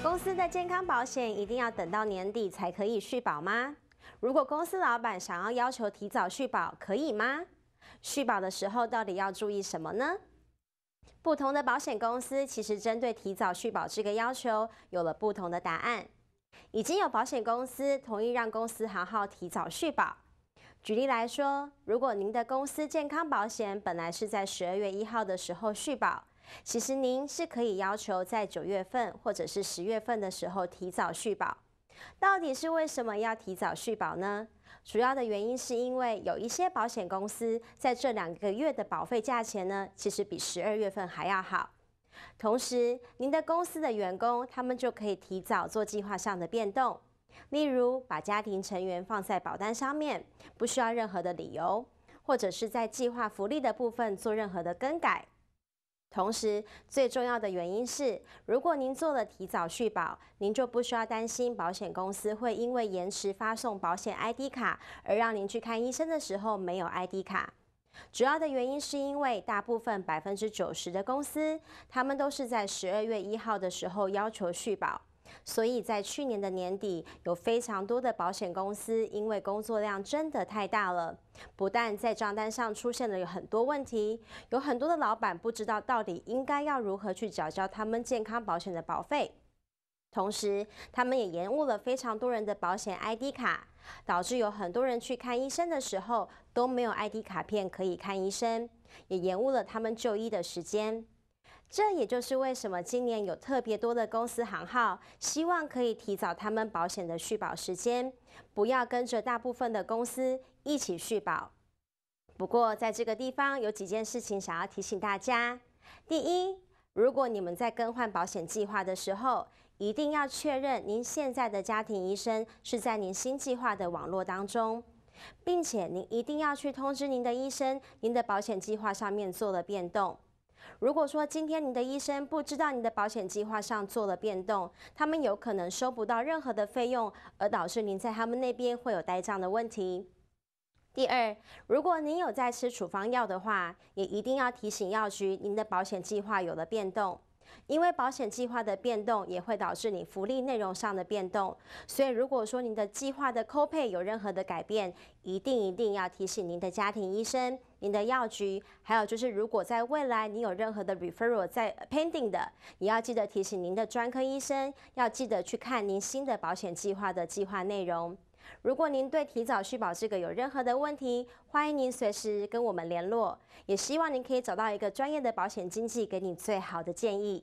公司的健康保险一定要等到年底才可以续保吗？如果公司老板想要要求提早续保，可以吗？续保的时候到底要注意什么呢？不同的保险公司其实针对提早续保这个要求有了不同的答案。已经有保险公司同意让公司好好提早续保。举例来说，如果您的公司健康保险本来是在十二月一号的时候续保。其实您是可以要求在九月份或者是十月份的时候提早续保。到底是为什么要提早续保呢？主要的原因是因为有一些保险公司在这两个月的保费价钱呢，其实比十二月份还要好。同时，您的公司的员工他们就可以提早做计划上的变动，例如把家庭成员放在保单上面，不需要任何的理由，或者是在计划福利的部分做任何的更改。同时，最重要的原因是，如果您做了提早续保，您就不需要担心保险公司会因为延迟发送保险 ID 卡而让您去看医生的时候没有 ID 卡。主要的原因是因为大部分百分之九十的公司，他们都是在十二月一号的时候要求续保。所以在去年的年底，有非常多的保险公司因为工作量真的太大了，不但在账单上出现了有很多问题，有很多的老板不知道到底应该要如何去缴交他们健康保险的保费，同时他们也延误了非常多人的保险 ID 卡，导致有很多人去看医生的时候都没有 ID 卡片可以看医生，也延误了他们就医的时间。这也就是为什么今年有特别多的公司行号希望可以提早他们保险的续保时间，不要跟着大部分的公司一起续保。不过在这个地方有几件事情想要提醒大家：第一，如果你们在更换保险计划的时候，一定要确认您现在的家庭医生是在您新计划的网络当中，并且您一定要去通知您的医生您的保险计划上面做了变动。如果说今天您的医生不知道您的保险计划上做了变动，他们有可能收不到任何的费用，而导致您在他们那边会有呆账的问题。第二，如果您有在吃处方药的话，也一定要提醒药局您的保险计划有了变动。因为保险计划的变动也会导致你福利内容上的变动，所以如果说您的计划的 a 配有任何的改变，一定一定要提醒您的家庭医生、您的药局，还有就是如果在未来你有任何的 referral 在 pending 的，也要记得提醒您的专科医生，要记得去看您新的保险计划的计划内容。如果您对提早续保这个有任何的问题，欢迎您随时跟我们联络，也希望您可以找到一个专业的保险经纪，给你最好的建议。